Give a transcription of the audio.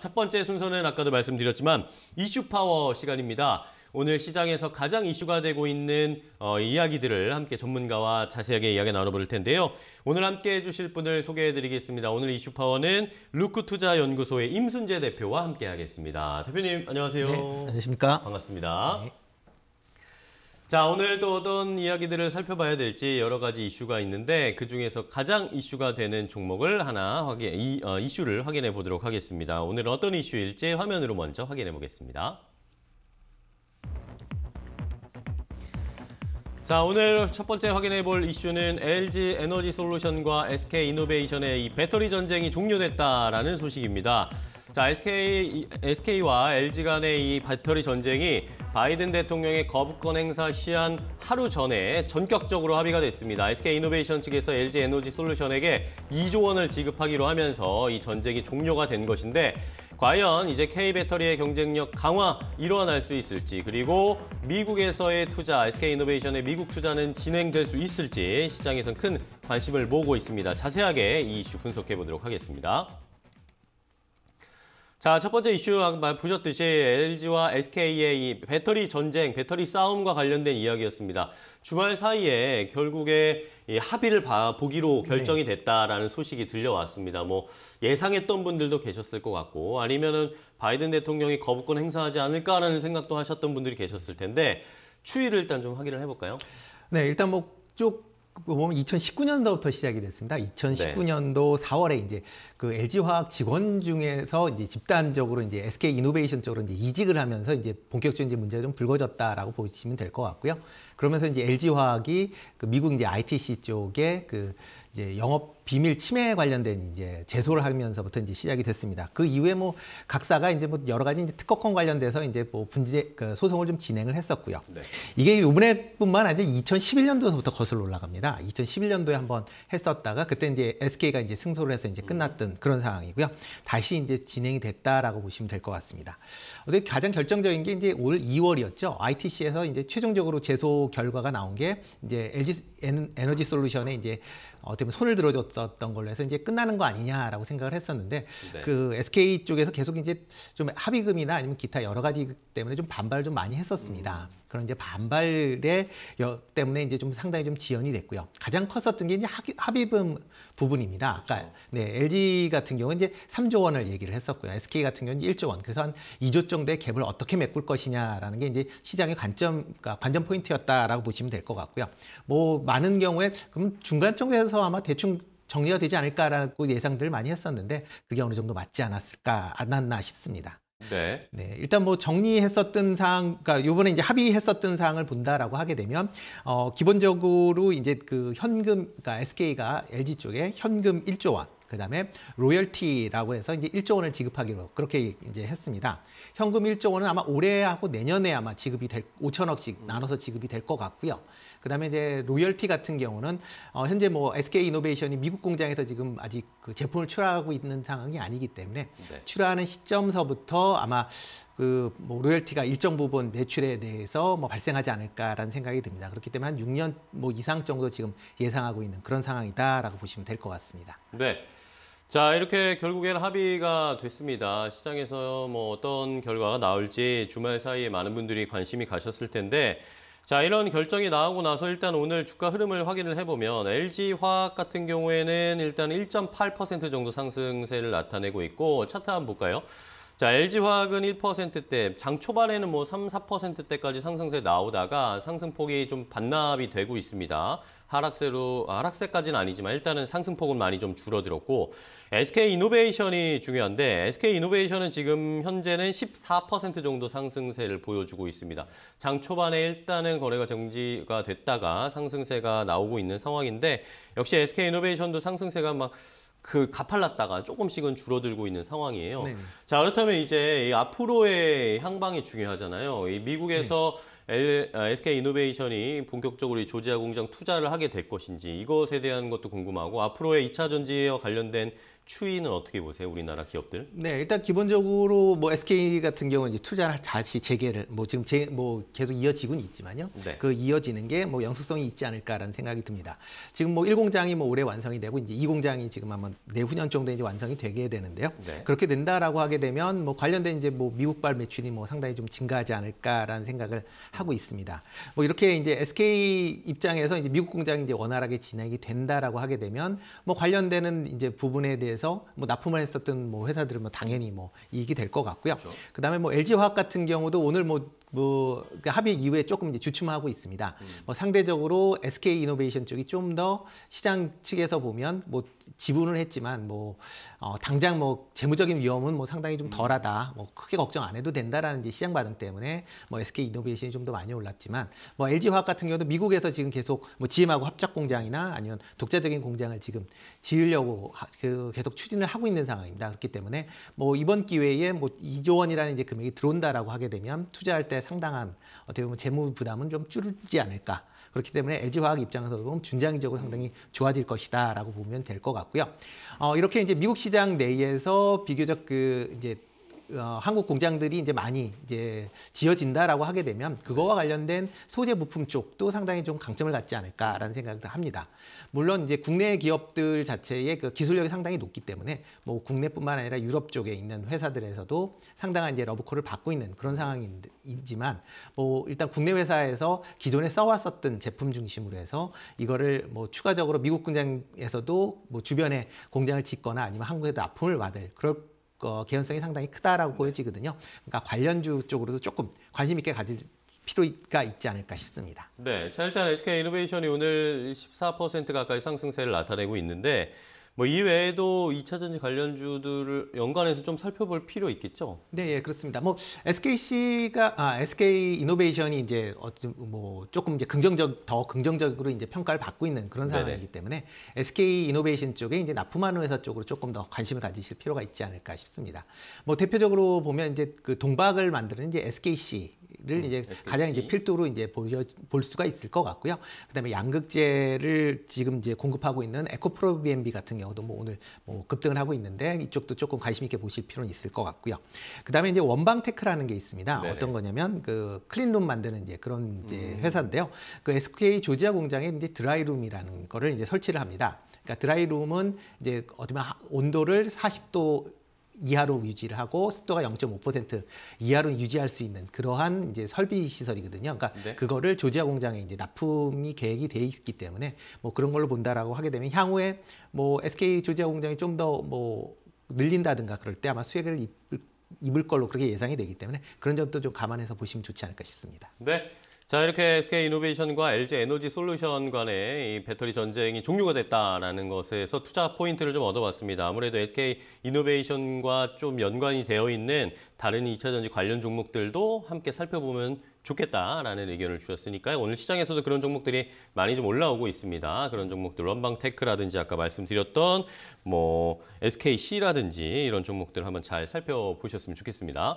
첫 번째 순서는 아까도 말씀드렸지만 이슈 파워 시간입니다. 오늘 시장에서 가장 이슈가 되고 있는 어, 이야기들을 함께 전문가와 자세하게 이야기 나눠볼 텐데요. 오늘 함께 해주실 분을 소개해드리겠습니다. 오늘 이슈 파워는 루크투자연구소의 임순재 대표와 함께하겠습니다. 대표님 안녕하세요. 네, 안녕하십니까. 반갑습니다. 네. 자, 오늘 또 어떤 이야기들을 살펴봐야 될지 여러 가지 이슈가 있는데 그 중에서 가장 이슈가 되는 종목을 하나 확인, 이, 어, 이슈를 확인해 보도록 하겠습니다. 오늘 어떤 이슈일지 화면으로 먼저 확인해 보겠습니다. 자, 오늘 첫 번째 확인해 볼 이슈는 LG 에너지 솔루션과 SK 이노베이션의 이 배터리 전쟁이 종료됐다라는 소식입니다. 자, SK, SK와 LG 간의 이 배터리 전쟁이 바이든 대통령의 거부권 행사 시한 하루 전에 전격적으로 합의가 됐습니다. SK 이노베이션 측에서 LG 에너지 솔루션에게 2조 원을 지급하기로 하면서 이 전쟁이 종료가 된 것인데 과연 이제 K 배터리의 경쟁력 강화 일어날 수 있을지 그리고 미국에서의 투자 SK 이노베이션의 미국 투자는 진행될 수 있을지 시장에선 큰 관심을 모으고 있습니다. 자세하게 이 이슈 분석해 보도록 하겠습니다. 자, 첫 번째 이슈 아까 보셨듯이 LG와 SK의 배터리 전쟁, 배터리 싸움과 관련된 이야기였습니다. 주말 사이에 결국에 이 합의를 봐, 보기로 네. 결정이 됐다라는 소식이 들려왔습니다. 뭐 예상했던 분들도 계셨을 것 같고 아니면은 바이든 대통령이 거부권 행사하지 않을까라는 생각도 하셨던 분들이 계셨을 텐데 추이를 일단 좀 확인을 해볼까요? 네, 일단 뭐쪽 그 보면 2019년도부터 시작이 됐습니다. 2019년도 네. 4월에 이제 그 LG 화학 직원 중에서 이제 집단적으로 이제 SK 이노베이션 쪽으로 이제 이직을 하면서 이제 본격적인 이제 문제가 좀 불거졌다라고 보시면 될 것 같고요. 그러면서 이제 LG 화학이 그 미국 이제 ITC 쪽에 그 이제 영업 비밀 침해에 관련된 이제 제소를 하면서부터 이제 시작이 됐습니다. 그 이후에 뭐 각사가 이제 뭐 여러 가지 이제 특허권 관련돼서 이제 뭐 분쟁 그 소송을 좀 진행을 했었고요. 네. 이게 요번에뿐만 아니라 2 0 1 1년도부터 거슬러 올라갑니다. 2011년도에 한번 했었다가 그때 이제 SK가 이제 승소를 해서 이제 끝났던 그런 상황이고요. 다시 이제 진행이 됐다라고 보시면 될 것 같습니다. 어데 가장 결정적인 게 이제 올 2월이었죠. ITC에서 이제 최종적으로 제소 결과가 나온 게 이제 LG 에너지 솔루션의 이제 어떻게 보면 손을 들어줬었던 걸로 해서 이제 끝나는 거 아니냐라고 생각을 했었는데 네. 그 SK 쪽에서 계속 이제 좀 합의금이나 아니면 기타 여러 가지 때문에 좀 반발을 좀 많이 했었습니다. 음. 그런 이제 반발의 역 때문에 이제 좀 상당히 좀 지연이 됐고요. 가장 컸었던 게 이제 합의금 부분입니다. 아까 그러니까 그렇죠. 네, LG 같은 경우는 이제 3조 원을 얘기를 했었고요. SK 같은 경우는 1조 원. 그래서 한 2조 정도의 갭을 어떻게 메꿀 것이냐라는 게 이제 시장의 관점 그러니까 관점 포인트였다라고 보시면 될 것 같고요. 뭐 많은 경우에 그럼 중간 쪽에서 아마 대충 정리가 되지 않을까라고 예상들을 많이 했었는데 그게 어느 정도 맞지 않았을까 않았나 싶습니다. 네. 네. 일단 뭐 정리했었던 사항, 그러니까 요번에 이제 합의했었던 사항을 본다라고 하게 되면 어 기본적으로 이제 그 현금, 그러니까 SK가 LG 쪽에 현금 1조 원. 그다음에 로열티라고 해서 이제 1조 원을 지급하기로 그렇게 이제 했습니다. 현금 1조 원은 아마 올해하고 내년에 아마 지급이 될 5천억씩 나눠서 지급이 될 것 같고요. 그다음에 이제 로열티 같은 경우는 어, 현재 뭐 SK 이노베이션이 미국 공장에서 지금 아직 그 제품을 출하하고 있는 상황이 아니기 때문에 네. 출하하는 시점서부터 아마 그뭐 로열티가 일정 부분 매출에 대해서 뭐 발생하지 않을까라는 생각이 듭니다. 그렇기 때문에 한 6년 뭐 이상 정도 지금 예상하고 있는 그런 상황이다라고 보시면 될 것 같습니다. 네. 자 이렇게 결국엔 합의가 됐습니다. 시장에서 뭐 어떤 결과가 나올지 주말 사이에 많은 분들이 관심이 가셨을 텐데 자, 이런 결정이 나오고 나서 일단 오늘 주가 흐름을 확인을 해보면 LG화학 같은 경우에는 일단 1.8% 정도 상승세를 나타내고 있고 차트 한번 볼까요? 자, LG화학은 1%대, 장 초반에는 뭐 3, 4%대까지 상승세 나오다가 상승폭이 좀 반납이 되고 있습니다. 하락세로 하락세까지는 아니지만 일단은 상승폭은 많이 좀 줄어들었고 SK 이노베이션이 중요한데 SK 이노베이션은 지금 현재는 14% 정도 상승세를 보여주고 있습니다. 장 초반에 일단은 거래가 정지가 됐다가 상승세가 나오고 있는 상황인데 역시 SK 이노베이션도 상승세가 막그 가팔랐다가 조금씩은 줄어들고 있는 상황이에요. 네. 자 그렇다면 이제 이 앞으로의 향방이 중요하잖아요. 이 미국에서 네. 아, SK 이노베이션이 본격적으로 이 조지아 공장 투자를 하게 될 것인지 이것에 대한 것도 궁금하고 앞으로의 2차 전지와 관련된 추이는 어떻게 보세요? 우리나라 기업들? 네, 일단 기본적으로 뭐 SK 같은 경우는 이제 투자를 다시 재개를 뭐 지금 재, 뭐 계속 이어지곤 있지만요. 네. 그 이어지는 게 뭐영속성이 있지 않을까라는 생각이 듭니다. 지금 뭐 1공장이 뭐 올해 완성이 되고 이제 2공장이 지금 한번 내후년 정도에 이제 완성이 되게 되는데요. 네. 그렇게 된다라고 하게 되면 뭐 관련된 이제 뭐 미국발 매출이 뭐 상당히 좀 증가하지 않을까라는 생각을 하고 있습니다. 뭐 이렇게 이제 SK 입장에서 이제 미국 공장이 이제 원활하게 진행이 된다라고 하게 되면 뭐 관련되는 이제 부분에 대해 자리에서 뭐 납품을 했었던 뭐 회사들은 뭐 당연히 뭐 이익이 될 것 같고요. 그렇죠. 그다음에 뭐 LG 화학 같은 경우도 오늘 뭐뭐 그 합의 이후에 조금 이제 주춤하고 있습니다. 음. 뭐 상대적으로 SK 이노베이션 쪽이 좀 더 시장 측에서 보면 뭐 지분을 했지만 뭐 어, 당장 뭐 재무적인 위험은 뭐 상당히 좀 음. 덜하다. 뭐 크게 걱정 안 해도 된다라는 이제 시장 반응 때문에 뭐 SK 이노베이션이 좀 더 많이 올랐지만 뭐 LG 화학 같은 경우도 미국에서 지금 계속 뭐 GM하고 합작 공장이나 아니면 독자적인 공장을 지금 지으려고 하, 그 계속 추진을 하고 있는 상황입니다. 그렇기 때문에 뭐 이번 기회에 뭐 2조 원이라는 이제 금액이 들어온다라고 하게 되면 투자할 때 상당한 어떻게 보면 재무 부담은 좀 줄지 않을까. 그렇기 때문에 LG화학 입장에서 보면 중장기적으로 상당히 좋아질 것이다라고 보면 될 것 같고요. 어, 이렇게 이제 미국 시장 내에서 비교적 그 이제 어, 한국 공장들이 이제 많이 이제 지어진다라고 하게 되면 그거와 관련된 소재 부품 쪽도 상당히 좀 강점을 갖지 않을까라는 생각도 합니다. 물론 이제 국내 기업들 자체의 그 기술력이 상당히 높기 때문에 뭐 국내뿐만 아니라 유럽 쪽에 있는 회사들에서도 상당한 이제 러브콜을 받고 있는 그런 상황이지만 뭐 일단 국내 회사에서 기존에 써왔었던 제품 중심으로 해서 이거를 뭐 추가적으로 미국 공장에서도 뭐 주변에 공장을 짓거나 아니면 한국에도 아픔을 받을 그런 어, 개연성이 상당히 크다라고 네. 보여지거든요. 그러니까 관련주 쪽으로도 조금 관심 있게 가질 필요가 있지 않을까 싶습니다. 네, 자 일단 SK 이노베이션이 오늘 14% 가까이 상승세를 나타내고 있는데 뭐 이외에도 2차 전지 관련주들을 연관해서 좀 살펴볼 필요 있겠죠? 네, 예, 그렇습니다. 뭐 SKC가 아, SK 이노베이션이 이제 어 좀 뭐 조금 이제 긍정적 더 긍정적으로 이제 평가를 받고 있는 그런 상황이기 때문에 SK 이노베이션 쪽에 이제 납품하는 회사 쪽으로 조금 더 관심을 가지실 필요가 있지 않을까 싶습니다. 뭐 대표적으로 보면 이제 그 동박을 만드는 이제 SKC 를 이제 SKT. 음, 가장 이제 필두로 이제 보여, 볼 수가 있을 것 같고요. 그다음에 양극재를 지금 이제 공급하고 있는 에코프로 BNB 같은 경우도 뭐 오늘 뭐 급등을 하고 있는데 이쪽도 조금 관심 있게 보실 필요는 있을 것 같고요. 그다음에 이제 원방테크라는 게 있습니다. 네네. 어떤 거냐면 그 클린룸 만드는 이제 그런 이제 음. 회사인데요. 그 SK 조지아 공장에 이제 드라이룸이라는 거를 이제 설치를 합니다. 그러니까 드라이룸은 이제 어디면 떻 온도를 40도 이하로 유지를 하고 습도가 0.5% 이하로 유지할 수 있는 그러한 이제 설비 시설이거든요. 그러니까 네. 그거를 조지아 공장에 이제 납품이 계획이 돼 있기 때문에 뭐 그런 걸로 본다라고 하게 되면 향후에 뭐 SK 조지아 공장이 좀 더 뭐 늘린다든가 그럴 때 아마 수액를 입을, 입을 걸로 그렇게 예상이 되기 때문에 그런 점도 좀 감안해서 보시면 좋지 않을까 싶습니다. 네. 자 이렇게 SK 이노베이션과 LG 에너지 솔루션 간의 이 배터리 전쟁이 종료가 됐다라는 것에서 투자 포인트를 좀 얻어봤습니다. 아무래도 SK 이노베이션과 좀 연관이 되어 있는 다른 2차 전지 관련 종목들도 함께 살펴보면 좋겠다라는 의견을 주셨으니까요. 오늘 시장에서도 그런 종목들이 많이 좀 올라오고 있습니다. 그런 종목들, 런방테크라든지 아까 말씀드렸던 뭐 SKC라든지 이런 종목들 한번 잘 살펴보셨으면 좋겠습니다.